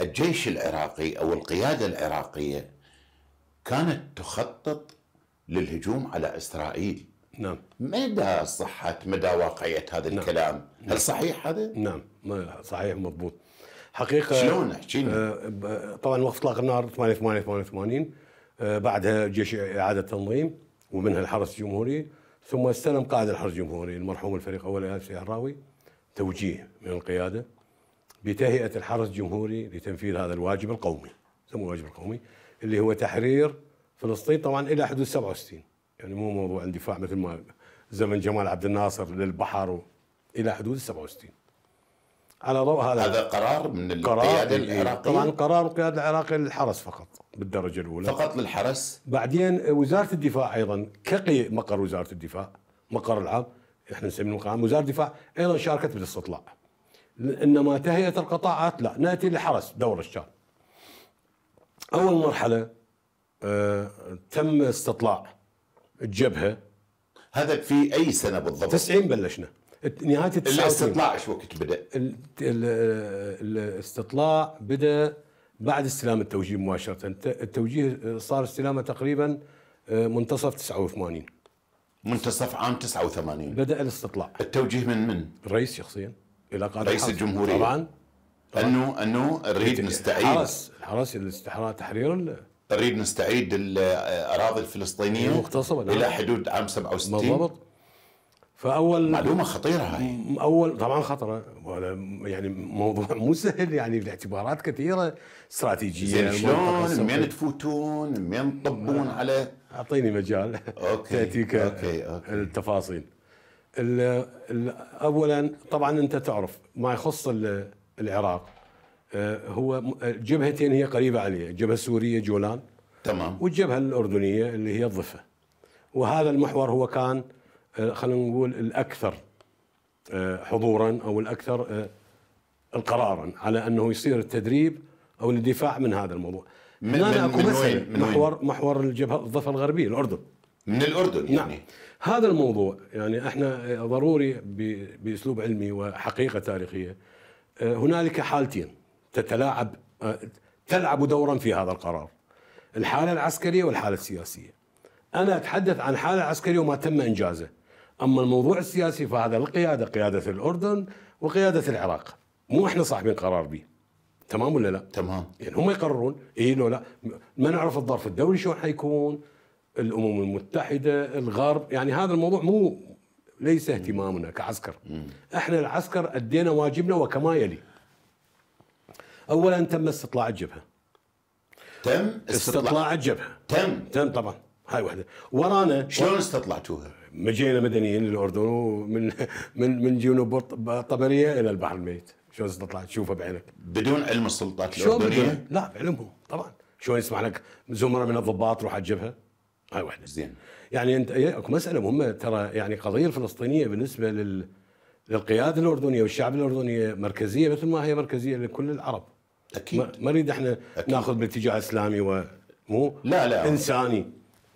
الجيش العراقي او القياده العراقيه كانت تخطط للهجوم على اسرائيل نعم مدى صحه مدى واقعيه هذا نعم. الكلام نعم. هل صحيح هذا نعم صحيح مضبوط حقيقه شلون احكي آه طبعا وقت اطلاق النار 88 88 آه بعدها جيش اعاده تنظيم ومنها الحرس الجمهوري ثم استلم قائد الحرس الجمهوري المرحوم الفريق اول الهادي الراوي توجيه من القياده بتهيئة الحرس الجمهوري لتنفيذ هذا الواجب القومي يسموه الواجب القومي اللي هو تحرير فلسطين طبعا إلى حدود 67 يعني مو موضوع الدفاع مثل ما زمن جمال عبد الناصر للبحر و... إلى حدود 67 على ضوء هذا هذا قرار من قرار إيه، العراقية طبعا قرار القيادة العراقية للحرس فقط بالدرجة الأولى فقط للحرس بعدين وزارة الدفاع أيضا كقي مقر وزارة الدفاع مقر العام احنا نسميه مقر العام وزارة الدفاع أيضا شاركت بالاستطلاع انما تهيئه القطاعات لا ناتي لحرس دور الشام اول مرحله آه، تم استطلاع الجبهه هذا في اي سنه بالضبط 90 بلشنا نهايه الاستطلاع ايش وقت بدا الاستطلاع بدا بعد استلام التوجيه مباشره التوجيه صار استلامه تقريبا آه، منتصف 89 منتصف عام 89 بدا الاستطلاع التوجيه من من الرئيس شخصيا الى قاده رئيس الجمهوريه طبعا انه انه نريد نستعيد الحرس الحرس الاستحرار تحرير نريد نستعيد الاراضي الفلسطينيه المغتصبه الى نعم. حدود عام 67 بالضبط فاول معلومه خطيره هاي اول طبعا خطره يعني موضوع مو سهل يعني لاعتبارات كثيره استراتيجيه زين شلون من تفوتون من تطبون آه. على اعطيني مجال اوكي تاتيك اوكي اوكي التفاصيل اولا طبعا انت تعرف ما يخص العراق آه، هو جبهتين هي قريبه عليه الجبهه السوريه جولان تمام والجبهه الاردنيه اللي هي الضفه وهذا المحور هو كان آه، خلينا نقول الاكثر آه، حضورا او الاكثر القرارا على انه يصير التدريب او الدفاع من هذا الموضوع من, من, من, من وين؟ محور محور الجبهه الضفه الغربيه الاردن من الاردن نعم. يعني نعم. هذا الموضوع يعني احنا ضروري باسلوب علمي وحقيقه تاريخيه آه، هنالك حالتين تتلاعب آه، تلعب دورا في هذا القرار الحاله العسكريه والحاله السياسيه انا اتحدث عن الحاله العسكريه وما تم انجازه اما الموضوع السياسي فهذا القياده قياده الاردن وقياده العراق مو احنا صاحبين قرار به تمام ولا لا؟ تمام يعني هم يقررون اي لو لا ما نعرف الظرف الدولي شلون حيكون الامم المتحده الغرب يعني هذا الموضوع مو ليس اهتمامنا كعسكر احنا العسكر ادينا واجبنا وكما يلي اولا تم استطلاع الجبهه تم استطلاع, استطلاع الجبهه تم تم طبعا هاي وحده ورانا شلون استطلعتوها؟ مجينا مدنيين للاردن ومن من من جنوب طبريه الى البحر الميت شلون استطلع تشوفه بعينك بدون علم السلطات الاردنيه؟ لا بعلمهم طبعا شلون يسمح لك زملاء من الضباط روح على الجبهه هاي واحدة زين يعني انت إيه، اكو مسألة مهمة ترى يعني القضية الفلسطينية بالنسبة لل للقيادة الأردنية والشعب الأردني مركزية مثل ما هي مركزية لكل العرب أكيد ما نريد احنا أكيد. ناخذ باتجاه إسلامي ومو لا لا إنساني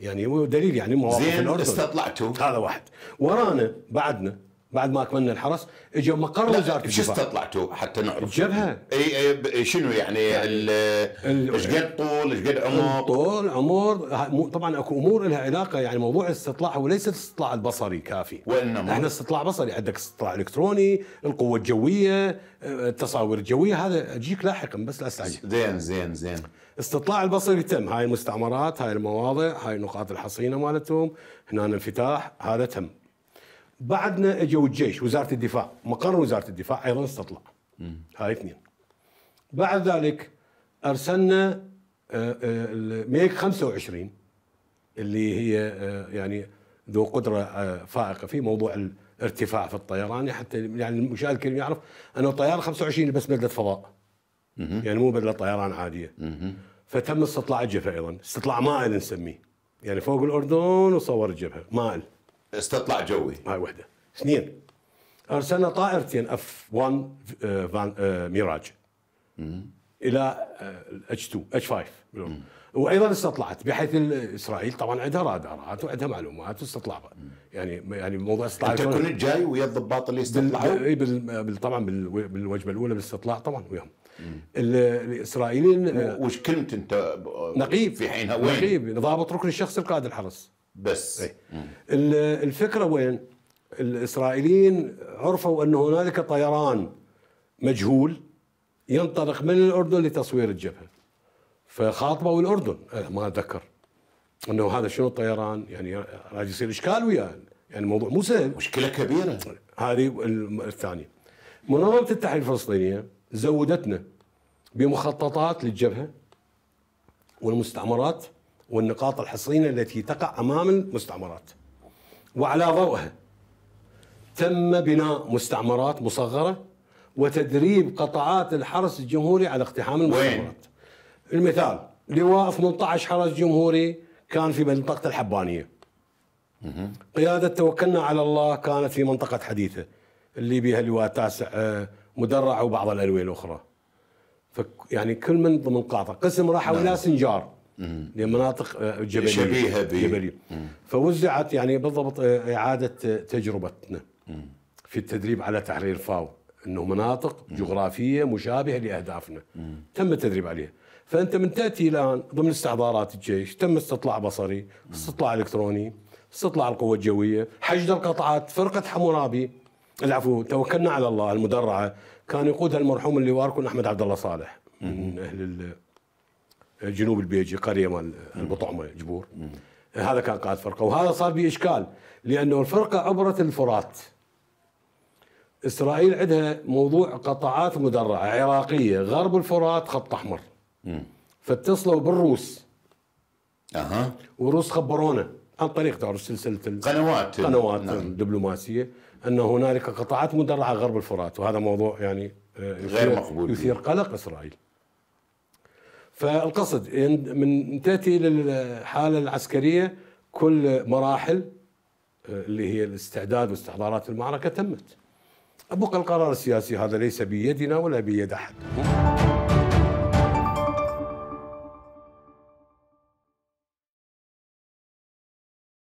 يعني هو دليل يعني مواقف الأردن زين استطلعتوا هذا واحد ورانا بعدنا بعد ما اكملنا الحرس اجى مقر وزاره الدفاع شو استطلعتوا حتى نعرف الجبهه اي اي شنو يعني ايش قد طول ايش قد عمر طول عمر طبعا اكو امور لها علاقه يعني موضوع الاستطلاع هو ليس الاستطلاع البصري كافي وانما احنا استطلاع بصري عندك استطلاع الكتروني القوه الجويه التصاوير الجويه هذا اجيك لاحقا بس لا استعجل زين زين زين استطلاع البصري تم هاي المستعمرات هاي المواضع هاي النقاط الحصينه مالتهم هنا انفتاح هذا تم بعدنا اجوا الجيش وزاره الدفاع مقر وزاره الدفاع ايضا استطلع هاي اثنين بعد ذلك ارسلنا آه، آه، الميك 25 اللي هي آه، يعني ذو قدره فائقه في موضوع الارتفاع في الطيران حتى يعني المشاهد الكريم يعرف انه الطياره 25 بس بدله فضاء يعني مو بدله طيران عاديه فتم استطلاع الجبهه ايضا استطلاع مائل نسميه يعني فوق الاردن وصور الجبهه مائل استطلاع جوي هاي وحده اثنين ارسلنا طائرتين اف آه، 1 فان آه، ميراج الى اتش 2 اتش 5 وايضا استطلعت بحيث اسرائيل طبعا عندها رادارات وعندها معلومات واستطلاع يعني يعني موضوع استطلاع انت كنت جاي ويا الضباط اللي استطلعوا؟ اي طبعا بالوجبه الاولى بالاستطلاع طبعا وياهم الاسرائيليين وش كنت انت نقيب في حينها وين؟ نقيب ضابط ركن الشخص القائد الحرس بس الفكره وين؟ الاسرائيليين عرفوا ان هنالك طيران مجهول ينطلق من الاردن لتصوير الجبهه فخاطبوا الاردن ما اتذكر انه هذا شنو الطيران يعني راح يصير اشكال وياه يعني الموضوع مو سهل مشكله كبيره هذه الثانيه منظمه التحرير الفلسطينيه زودتنا بمخططات للجبهه والمستعمرات والنقاط الحصينة التي تقع أمام المستعمرات وعلى ضوئها تم بناء مستعمرات مصغرة وتدريب قطعات الحرس الجمهوري على اقتحام المستعمرات وين؟ المثال لواء 18 حرس جمهوري كان في منطقة الحبانية قيادة توكلنا على الله كانت في منطقة حديثة اللي بها لواء تاسع آه، مدرع وبعض الألوية الأخرى يعني كل من ضمن قاطع قسم راحوا نعم. إلى سنجار لمناطق آه، جبليه شبيهه جبليه فوزعت يعني بالضبط آه، اعاده تجربتنا في التدريب على تحرير فاو انه مناطق جغرافيه مشابهه لاهدافنا تم التدريب عليها فانت من تاتي الان ضمن استحضارات الجيش تم استطلاع بصري استطلاع الكتروني استطلاع القوة الجوية حشد القطعات فرقة حمورابي العفو توكلنا على الله المدرعة كان يقودها المرحوم اللواء ركن أحمد عبد الله صالح من أهل جنوب البيجي قريه مال البطعمه جبور هذا كان قائد فرقه وهذا صار به اشكال لانه الفرقه عبرت الفرات اسرائيل عندها موضوع قطاعات مدرعه عراقيه غرب الفرات خط احمر فاتصلوا بالروس اها والروس خبرونا عن طريق تعرف سلسله القنوات قنوات نعم. دبلوماسيه ان هنالك قطاعات مدرعه غرب الفرات وهذا موضوع يعني آه، غير مقبول يثير قلق اسرائيل فالقصد من تأتي للحالة العسكرية كل مراحل آه، اللي هي الاستعداد واستحضارات المعركة تمت ابقى القرار السياسي هذا ليس بيدنا ولا بيد أحد